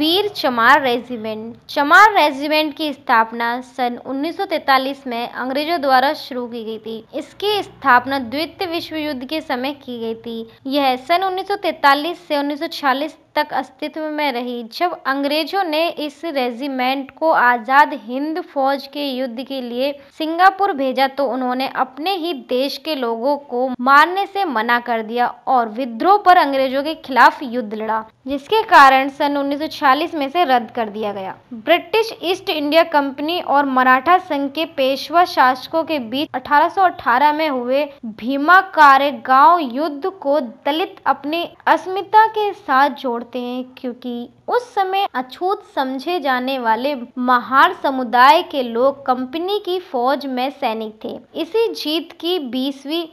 वीर चमार रेजिमेंट चमार रेजिमेंट की स्थापना सन 1943 में अंग्रेजों द्वारा शुरू की गई थी इसकी स्थापना द्वितीय विश्व युद्ध के समय की गई थी यह सन 1943 से 1946 तक अस्तित्व में रही जब अंग्रेजों ने इस रेजिमेंट को आज़ाद हिंद फौज के युद्ध के लिए सिंगापुर भेजा तो उन्होंने अपने ही देश के लोगों को मारने से मना कर दिया और विद्रोह पर अंग्रेजों के खिलाफ युद्ध लड़ा जिसके कारण सन 1946 में से रद्द कर दिया गया ब्रिटिश ईस्ट इंडिया कंपनी और मराठा संघ के पेशवा शासकों के बीच 1818 में हुए भीमा कारेगांव युद्ध को दलित अपनी अस्मिता के साथ जोड़ छोड़ते हैं क्योंकि उस समय अछूत समझे जाने वाले महार समुदाय के लोग कंपनी की फौज में सैनिक थे इसी जीत की बीसवीं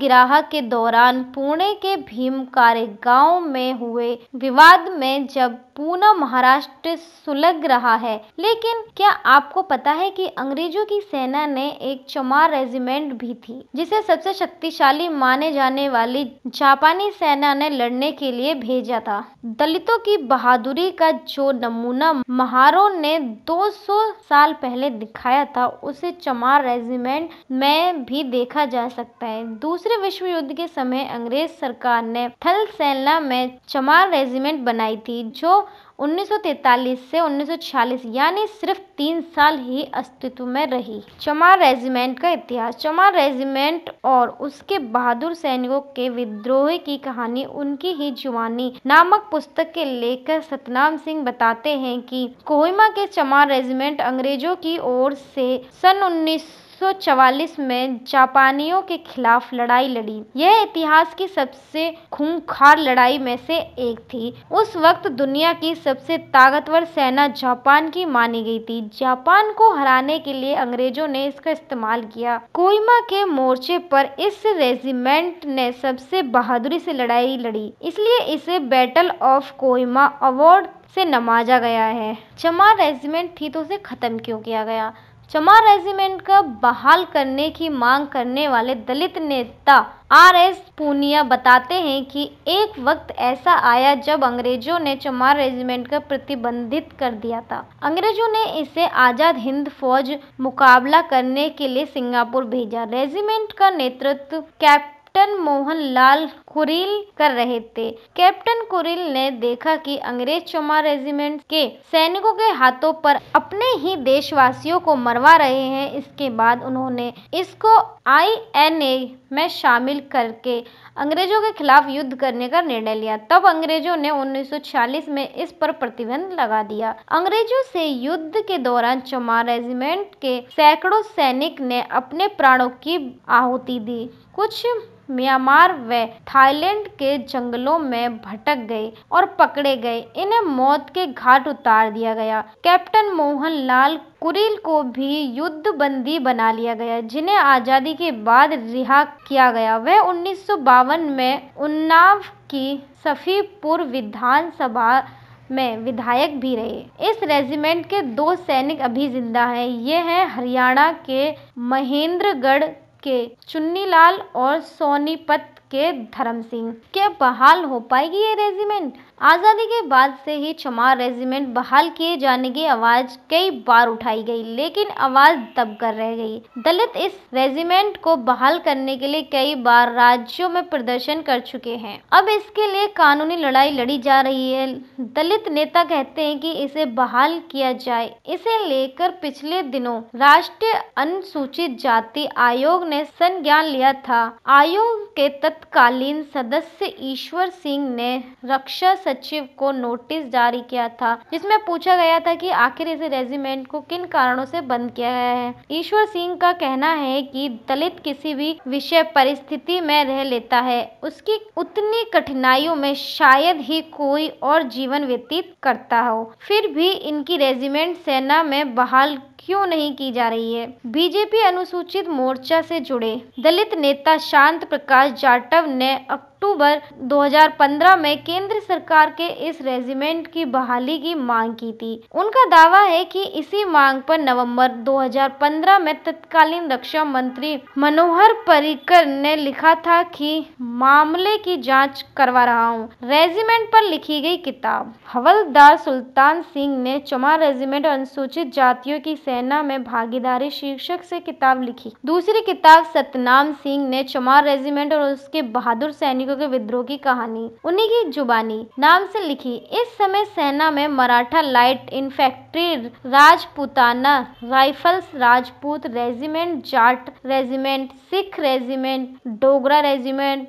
गिराह के दौरान पुणे के भीमकारे गांव में हुए विवाद में जब पूना महाराष्ट्र सुलग रहा है लेकिन क्या आपको पता है कि अंग्रेजों की सेना ने एक चमार रेजिमेंट भी थी जिसे सबसे शक्तिशाली माने जाने वाली जापानी सेना ने लड़ने के लिए भेजा था दलितों की बहादुरी का जो नमूना महारों ने 200 साल पहले दिखाया था उसे चमार रेजिमेंट में भी देखा जा सकता है दूसरे विश्व युद्ध के समय अंग्रेज सरकार ने थल सेना में चमार रेजिमेंट बनाई थी जो 1943 से 1946 यानी सिर्फ तीन साल ही अस्तित्व में रही चमार रेजिमेंट का इतिहास चमार रेजिमेंट और उसके बहादुर सैनिकों के विद्रोह की कहानी उनकी ही जुवानी नामक पुस्तक के लेखक सतनाम सिंह बताते हैं कि कोहिमा के चमार रेजिमेंट अंग्रेजों की ओर से सन उन्नीस सौ चवालीस में जापानियों के खिलाफ लड़ाई लड़ी यह इतिहास की सबसे खूंखार लड़ाई में से एक थी उस वक्त दुनिया की सबसे ताकतवर सेना जापान की मानी गई थी जापान को हराने के लिए अंग्रेजों ने इसका इस्तेमाल किया कोयमा के मोर्चे पर इस रेजिमेंट ने सबसे बहादुरी से लड़ाई लड़ी इसलिए इसे बैटल ऑफ कोयमा अवार्ड से नमाजा गया है जमा रेजिमेंट थी तो उसे ख़त्म क्यों किया गया चमार रेजिमेंट का बहाल करने की मांग करने वाले दलित नेता आर एस पूनिया बताते हैं कि एक वक्त ऐसा आया जब अंग्रेजों ने चमार रेजिमेंट का प्रतिबंधित कर दिया था अंग्रेजों ने इसे आजाद हिंद फौज मुकाबला करने के लिए सिंगापुर भेजा रेजिमेंट का नेतृत्व कैप्टन कैप्टन मोहन लाल कुरील कर रहे थे कैप्टन कुरिल ने देखा कि अंग्रेज चौमा रेजिमेंट के सैनिकों के हाथों पर अपने ही देशवासियों को मरवा रहे हैं इसके बाद उन्होंने इसको आईएनए में शामिल करके अंग्रेजों के खिलाफ युद्ध करने का निर्णय लिया तब अंग्रेजों ने 1946 में इस पर प्रतिबंध लगा दिया अंग्रेजों से युद्ध के दौरान चमार रेजिमेंट के सैकड़ों सैनिक ने अपने प्राणों की आहुति दी कुछ म्यांमार व थाईलैंड के जंगलों में भटक गए और पकड़े गए इन्हें मौत के घाट उतार दिया गया कैप्टन मोहन लाल कुरिल को भी युद्धबंदी बना लिया गया जिन्हें आज़ादी के बाद रिहा किया गया वह उन्नीस में उन्नाव की सफ़ीपुर विधानसभा में विधायक भी रहे इस रेजिमेंट के दो सैनिक अभी जिंदा हैं ये हैं हरियाणा के महेंद्रगढ़ के चुन्नीलाल और सोनीपत के धर्म सिंह क्या बहाल हो पाएगी ये रेजिमेंट आज़ादी के बाद से ही चमार रेजिमेंट बहाल किए जाने की आवाज़ कई बार उठाई गई लेकिन आवाज़ दब कर रह गई दलित इस रेजिमेंट को बहाल करने के लिए कई बार राज्यों में प्रदर्शन कर चुके हैं अब इसके लिए कानूनी लड़ाई लड़ी जा रही है दलित नेता कहते हैं कि इसे बहाल किया जाए इसे लेकर पिछले दिनों राष्ट्रीय अनुसूचित जाति आयोग ने संज्ञान लिया था आयोग के तत्कालीन सदस्य ईश्वर सिंह ने रक्षा सचिव को नोटिस जारी किया था जिसमें पूछा गया था कि आखिर इस रेजिमेंट को किन कारणों से बंद किया गया है ईश्वर सिंह का कहना है कि दलित किसी भी विषय परिस्थिति में रह लेता है उसकी उतनी कठिनाइयों में शायद ही कोई और जीवन व्यतीत करता हो फिर भी इनकी रेजिमेंट सेना में बहाल क्यों नहीं की जा रही है बीजेपी अनुसूचित मोर्चा से जुड़े दलित नेता शांत प्रकाश जाटव ने अक्टूबर 2015 में केंद्र सरकार के इस रेजिमेंट की बहाली की मांग की थी उनका दावा है कि इसी मांग पर नवंबर 2015 में तत्कालीन रक्षा मंत्री मनोहर पर्रिकर ने लिखा था कि मामले की जांच करवा रहा हूं। रेजिमेंट पर लिखी गई किताब हवलदार सुल्तान सिंह ने चमा रेजिमेंट अनुसूचित जातियों की सेना रहना में भागीदारी शीर्षक से किताब लिखी दूसरी किताब सतनाम सिंह ने चमार रेजिमेंट और उसके बहादुर सैनिकों के विद्रोह की कहानी उन्हीं की जुबानी नाम से लिखी इस समय सेना में Maratha light infantry Rajputana rifles Rajput regiment Jat regiment Sikh regiment Dogra regiment